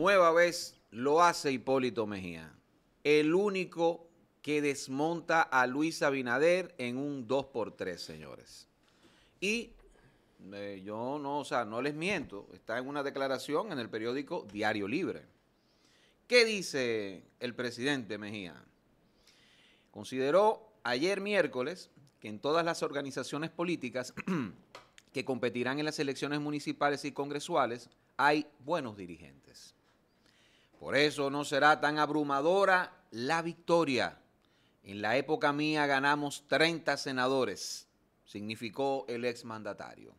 nueva vez lo hace Hipólito Mejía, el único que desmonta a Luis Abinader en un 2 por 3 señores. Y eh, yo no, o sea, no les miento, está en una declaración en el periódico Diario Libre. ¿Qué dice el presidente Mejía? Consideró ayer miércoles que en todas las organizaciones políticas que competirán en las elecciones municipales y congresuales hay buenos dirigentes. Por eso no será tan abrumadora la victoria. En la época mía ganamos 30 senadores, significó el exmandatario.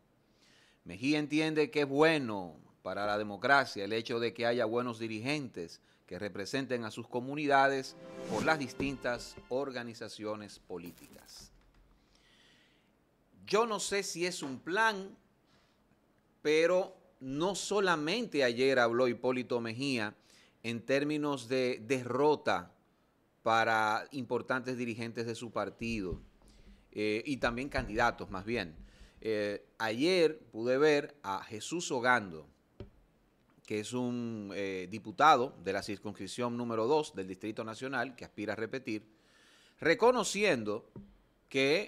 Mejía entiende que es bueno para la democracia el hecho de que haya buenos dirigentes que representen a sus comunidades por las distintas organizaciones políticas. Yo no sé si es un plan, pero no solamente ayer habló Hipólito Mejía en términos de derrota para importantes dirigentes de su partido eh, y también candidatos más bien. Eh, ayer pude ver a Jesús Ogando, que es un eh, diputado de la circunscripción número 2 del Distrito Nacional, que aspira a repetir, reconociendo que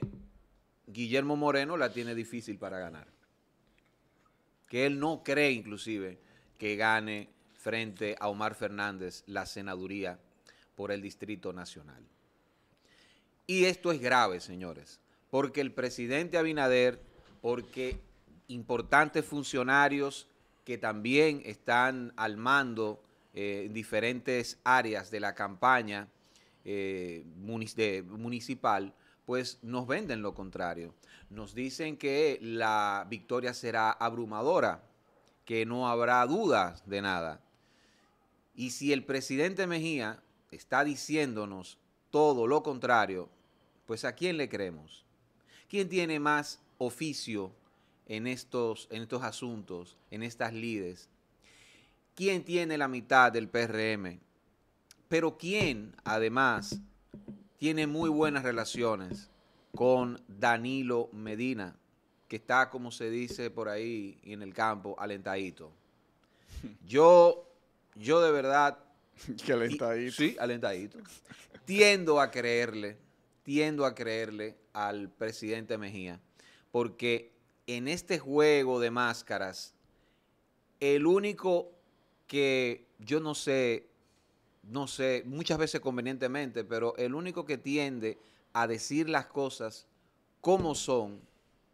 Guillermo Moreno la tiene difícil para ganar. Que él no cree inclusive que gane frente a Omar Fernández la senaduría por el Distrito Nacional. Y esto es grave, señores, porque el presidente Abinader, porque importantes funcionarios que también están al mando eh, en diferentes áreas de la campaña eh, municipal, pues nos venden lo contrario. Nos dicen que la victoria será abrumadora, que no habrá dudas de nada. Y si el presidente Mejía está diciéndonos todo lo contrario, pues ¿a quién le creemos? ¿Quién tiene más oficio en estos, en estos asuntos, en estas lides? ¿Quién tiene la mitad del PRM? Pero ¿quién, además, tiene muy buenas relaciones con Danilo Medina, que está, como se dice por ahí en el campo, alentadito? Yo yo de verdad... Qué alentadito. sí, alentadito. tiendo a creerle, tiendo a creerle al presidente Mejía, porque en este juego de máscaras, el único que yo no sé, no sé, muchas veces convenientemente, pero el único que tiende a decir las cosas como son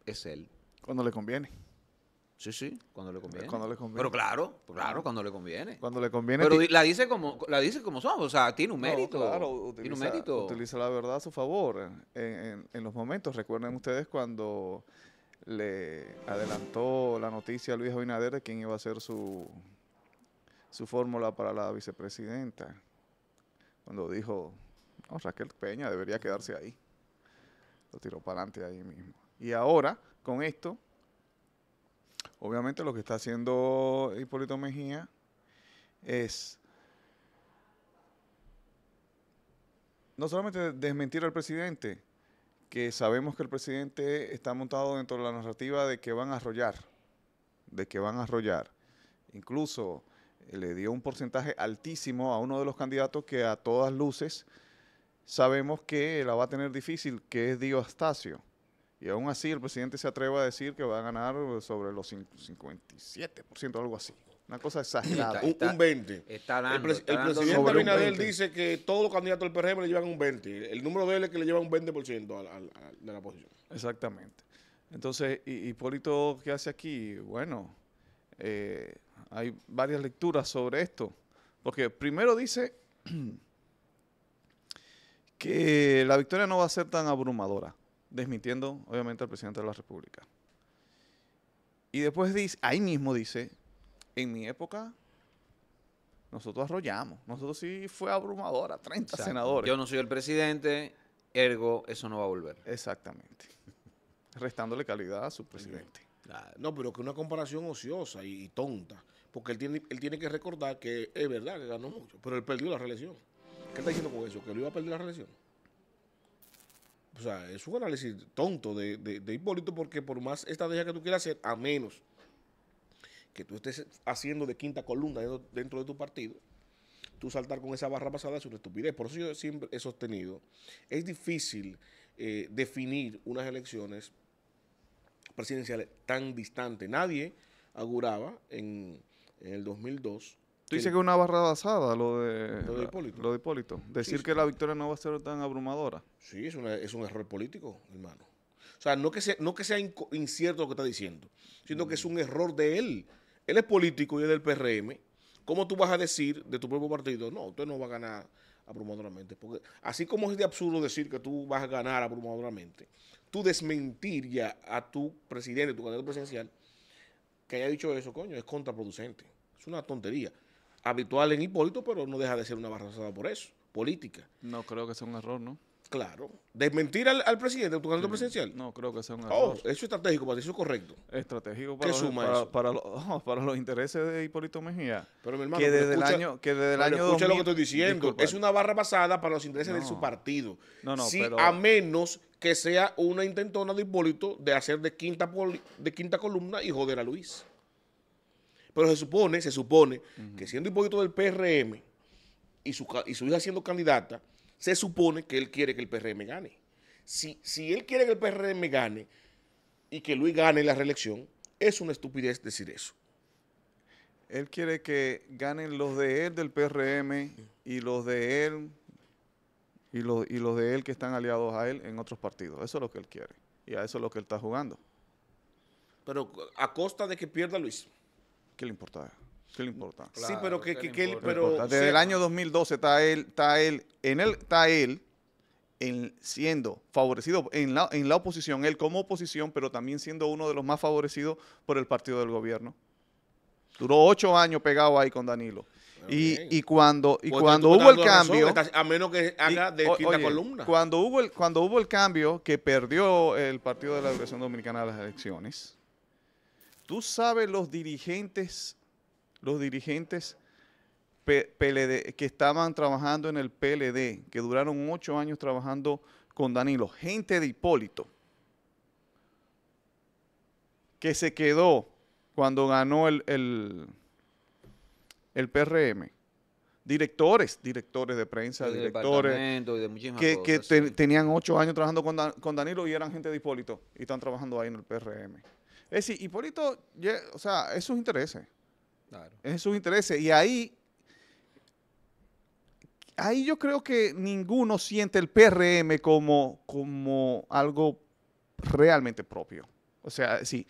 es él. Cuando le conviene. Sí, sí, cuando le eh, conviene. Pero pues claro, claro, cuando le conviene. Cuando le conviene. Pero la dice como la dice como son, o sea, tiene un mérito. utiliza, la verdad a su favor en, los momentos. Recuerden ustedes cuando le adelantó la noticia a Luis Abinader de quién iba a ser su, su fórmula para la vicepresidenta. Cuando dijo, Raquel Peña debería quedarse ahí. Lo tiró para adelante ahí mismo. Y ahora, con esto, Obviamente lo que está haciendo Hipólito Mejía es no solamente desmentir al presidente, que sabemos que el presidente está montado dentro de la narrativa de que van a arrollar, de que van a arrollar. Incluso eh, le dio un porcentaje altísimo a uno de los candidatos que a todas luces sabemos que la va a tener difícil, que es Dio Astacio y aún así el presidente se atreve a decir que va a ganar sobre los 57%, algo así. Una cosa exagerada. un, 20. el, presidente Abinadel dice que todos los candidatos del PRM le llevan un 20. El número de él es que le lleva un 20% de la posición. Exactamente. Entonces, Hipólito, ¿qué hace aquí? Bueno, eh, hay varias lecturas sobre esto. Porque primero dice que la victoria no va a ser tan abrumadora desmintiendo obviamente al presidente de la República. Y después dice, ahí mismo dice, en mi época nosotros arrollamos, nosotros sí fue abrumadora, 30 senadores. Yo no soy el presidente, ergo eso no va a volver. Exactamente. Restándole calidad a su presidente. No, pero que una comparación ociosa y, tonta, porque él tiene, él tiene que recordar que es verdad que ganó mucho, pero él perdió la reelección. ¿Qué está diciendo con eso? ¿Que él iba a perder la reelección? O sea, es un análisis tonto de, Hipólito porque por más estrategia que tú quieras hacer, a menos que tú estés haciendo de quinta columna dentro, de tu partido, tú saltar con esa barra pasada es una estupidez. Por eso yo siempre he sostenido, es difícil eh, definir unas elecciones presidenciales tan distantes. Nadie auguraba en, en el 2002 ¿Tú dices que es una barra basada lo de, lo de Hipólito? Decir que la victoria no va a ser tan abrumadora. Sí, es, es un error político, hermano. O sea, no que sea, no que sea incierto lo que está diciendo, sino que es un error de él. Él es político y es del PRM. ¿Cómo tú vas a decir de tu propio partido, no, usted no va a ganar abrumadoramente? Porque así como es de absurdo decir que tú vas a ganar abrumadoramente, tú desmentir ya a tu presidente, tu candidato presidencial, que haya dicho eso, coño, es contraproducente. Es una tontería habitual en Hipólito, pero no deja de ser una barra basada por eso, política. No creo que sea un error, ¿no? Claro. ¿Desmentir al, presidente, tu candidato presidencial? No, creo que sea un oh, error. eso es estratégico para eso es correcto. Estratégico para, ¿Qué suma para, oh, Para, los, intereses de Hipólito Mejía. Pero mi hermano, que desde el año. Que desde el año escucha lo que estoy diciendo. Es una barra basada para los intereses de su partido. No, no, A menos que sea una intentona de Hipólito de hacer de quinta, de quinta columna y joder a Luis. Pero se supone, se supone que siendo Hipólito del PRM y su, hija siendo candidata, se supone que él quiere que el PRM gane. Si, si él quiere que el PRM gane y que Luis gane la reelección, es una estupidez decir eso. Él quiere que ganen los de él del PRM y los de él y, y los de él que están aliados a él en otros partidos. Eso es lo que él quiere. Y a eso es lo que él está jugando. Pero a costa de que pierda Luis. ¿Qué le importa? ¿Qué le importa? sí, pero que, desde el año 2012 está él, está él, en está él siendo favorecido en la, en la oposición, él como oposición, pero también siendo uno de los más favorecidos por el partido del gobierno. Duró ocho años pegado ahí con Danilo. Y, cuando, y pues cuando hubo el cambio. a menos que haga de quinta columna. Cuando hubo, el, cuando hubo el cambio que perdió el Partido de la Liberación Dominicana las elecciones, Tú sabes los dirigentes, los dirigentes que estaban trabajando en el PLD, que duraron ocho años trabajando con Danilo, gente de Hipólito, que se quedó cuando ganó el, el, PRM directores, directores de prensa, directores, que, tenían ocho años trabajando con, con, Danilo y eran gente de Hipólito y están trabajando ahí en el PRM. Es decir, Hipólito, o sea, es sus intereses. Claro. Es sus intereses. Y ahí, ahí yo creo que ninguno siente el PRM como, como algo realmente propio. O sea, sí.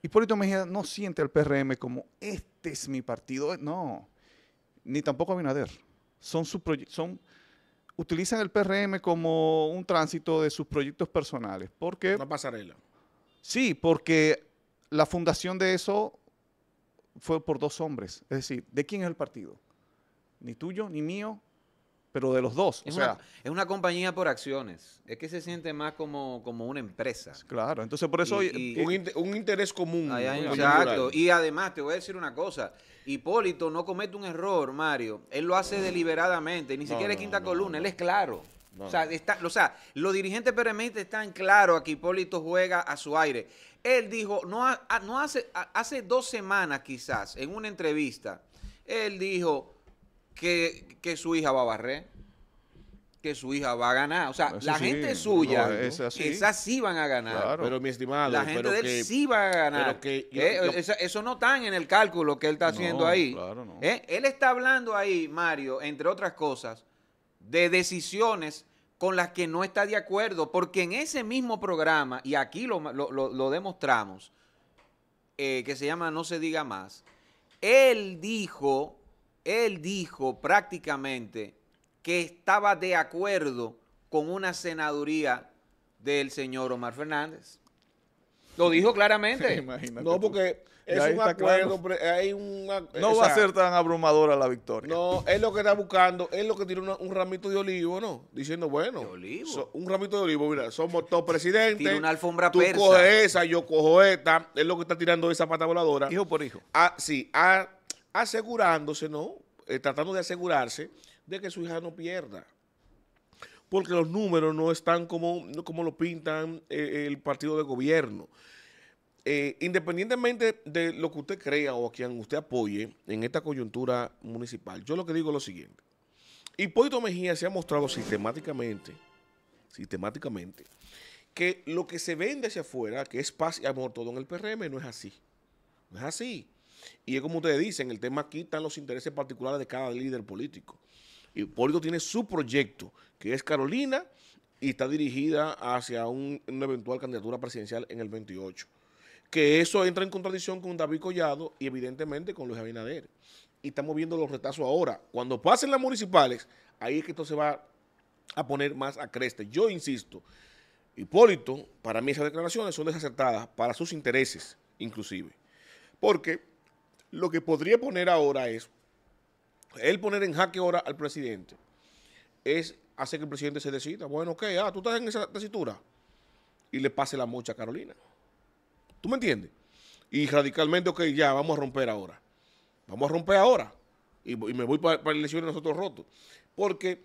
Hipólito Mejía no siente el PRM como este es mi partido. No. Ni tampoco Abinader. Son su son utilizan el PRM como un tránsito de sus proyectos personales. Porque. Una pasarela Sí, porque la fundación de eso fue por dos hombres. Es decir, ¿de quién es el partido? Ni tuyo, ni mío, pero de los dos. Es, o sea, una, es una compañía por acciones. Es que se siente más como, una empresa. Claro, entonces por eso... Eh, un, interés común. exacto. Y además, te voy a decir una cosa. Hipólito no comete un error, Mario. Él lo hace deliberadamente. Ni siquiera es quinta columna, él es claro. O, sea, está, o, sea, los dirigentes peremistas están claros que Hipólito juega a su aire. Él dijo, no, hace, hace dos semanas quizás, en una entrevista, él dijo que, su hija va a barrer que su hija va a ganar. O sea, la gente suya, esas sí van a ganar. Pero mi estimado, la gente sí va a ganar. Eh, eso, no está en el cálculo que él está haciendo ahí. Eh, él está hablando ahí, Mario, entre otras cosas, de decisiones con las que no está de acuerdo, porque en ese mismo programa, y aquí lo, demostramos, eh, que se llama No se diga más, él dijo, él dijo prácticamente que estaba de acuerdo con una senaduría del señor Omar Fernández. Lo dijo claramente. no, porque es un acuerdo, eh, No va a ser tan abrumadora la victoria. No, es lo que está buscando, es lo que tiene un ramito de olivo, ¿no? Diciendo, bueno, un ramito de olivo, mira, somos dos presidentes. Tiene una alfombra persa. Tú coges esa, yo cojo esta, es lo que está tirando esa pata voladora. Hijo por hijo. Ah, sí, asegurándose, ¿no? Eh, tratando de asegurarse de que su hija no pierda porque los números no están como, como lo pintan eh, el partido de gobierno. Eh, independientemente de lo que usted crea o a quien usted apoye en esta coyuntura municipal, yo lo que digo es lo siguiente. Hipólito Mejía se ha mostrado sistemáticamente, sistemáticamente, que lo que se vende hacia afuera, que es paz y amor todo en el PRM, no es así. No es así. Y es como ustedes dicen, el tema aquí están los intereses particulares de cada líder político. Hipólito tiene su proyecto, que es Carolina, y está dirigida hacia una eventual candidatura presidencial en el 28. Que eso entra en contradicción con David Collado y evidentemente con Luis Abinader. Y estamos viendo los retazos ahora. Cuando pasen las municipales, ahí es que esto se va a poner más a creste. Yo insisto, Hipólito, para mí esas declaraciones son desacertadas para sus intereses, inclusive. Porque lo que podría poner ahora es él poner en jaque ahora al presidente es hacer que el presidente se decida, bueno, ok, ah, tú estás en esa tesitura y le pase la mocha a Carolina. ¿Tú me entiendes? Y radicalmente, ok, ya, vamos a romper ahora. Vamos a romper ahora. Y, me voy para, las elecciones nosotros rotos. Porque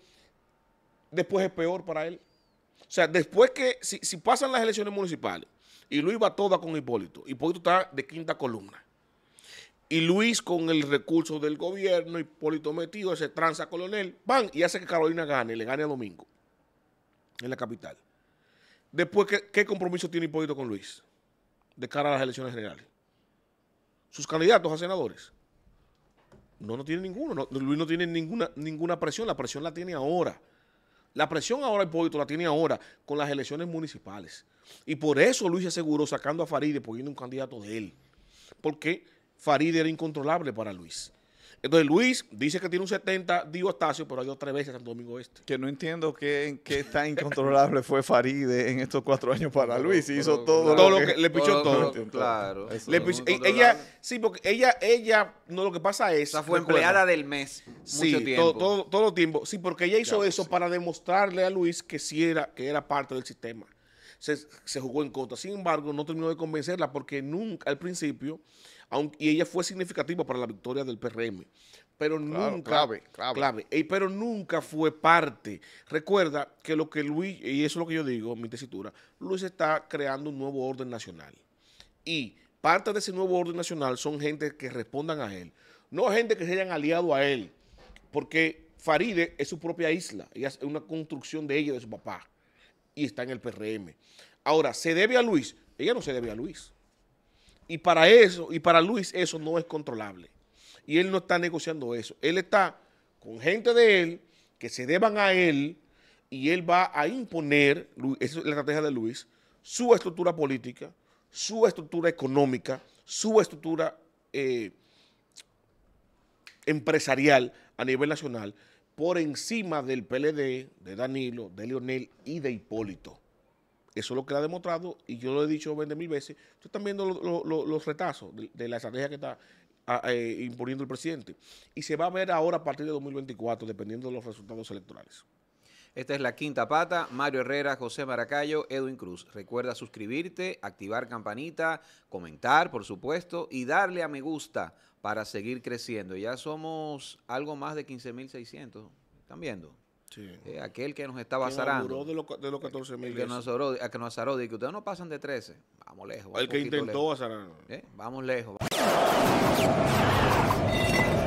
después es peor para él. O sea, después que, si, si pasan las elecciones municipales y Luis va toda con Hipólito, Hipólito está de quinta columna y Luis con el recurso del gobierno, Hipólito metido, ese tranza colonel van y hace que Carolina gane, le gane a Domingo, en la capital. Después, ¿qué, compromiso tiene Hipólito con Luis de cara a las elecciones generales? Sus candidatos a senadores. No, no tiene ninguno. Luis no tiene ninguna, ninguna presión. La presión la tiene ahora. La presión ahora, Hipólito, la tiene ahora con las elecciones municipales. Y por eso Luis aseguró sacando a Faride, poniendo un candidato de él. Porque Farideh era incontrolable para Luis. Entonces Luis dice que tiene un 70 digo Estacio, pero hay otras tres veces Santo Domingo Este. Que no entiendo qué, tan incontrolable fue Faride en estos cuatro años para Luis. Hizo todo, lo que, le pichó todo. claro. ella, sí, porque ella, ella, no, lo que pasa es... O sea, fue empleada del mes. Sí, mucho tiempo. Todo, el tiempo. Sí, porque ella hizo eso para demostrarle a Luis que sí era, que era parte del sistema. Se, se jugó en contra. Sin embargo, no terminó de convencerla porque nunca, al principio, y ella fue significativa para la victoria del PRM, pero nunca, clave, clave. Eh, pero nunca fue parte. Recuerda que lo que Luis, y eso es lo que yo digo, mi tesitura, Luis está creando un nuevo orden nacional. Y parte de ese nuevo orden nacional son gente que respondan a él, no gente que se hayan aliado a él, porque Faride es su propia isla, es una construcción de ella, de su papá, y está en el PRM. Ahora, ¿se debe a Luis? Ella no se debe a Luis. Y para eso, y para Luis eso no es controlable. Y él no está negociando eso. Él está con gente de él que se deban a él y él va a imponer, esa es la estrategia de Luis, su estructura política, su estructura económica, su estructura eh, empresarial a nivel nacional por encima del PLD, de Danilo, de Leonel y de Hipólito. Eso es lo que ha demostrado y yo lo he dicho 20 mil veces. Ustedes están viendo los retazos de, la estrategia que está ah, eh, imponiendo el presidente. Y se va a ver ahora a partir de 2024, dependiendo de los resultados electorales. Esta es la quinta pata. Mario Herrera, José Maracayo, Edwin Cruz. Recuerda suscribirte, activar campanita, comentar, por supuesto, y darle a me gusta para seguir creciendo. Ya somos algo más de 15.600. ¿Están viendo? Sí. Eh, aquel que nos estaba que azarando. de, los de los 14 mil. que nos azaró, a que nos azaró, de que ustedes no pasan de 13. Vamos lejos. El que intentó azarar. Eh, vamos lejos. Vamos.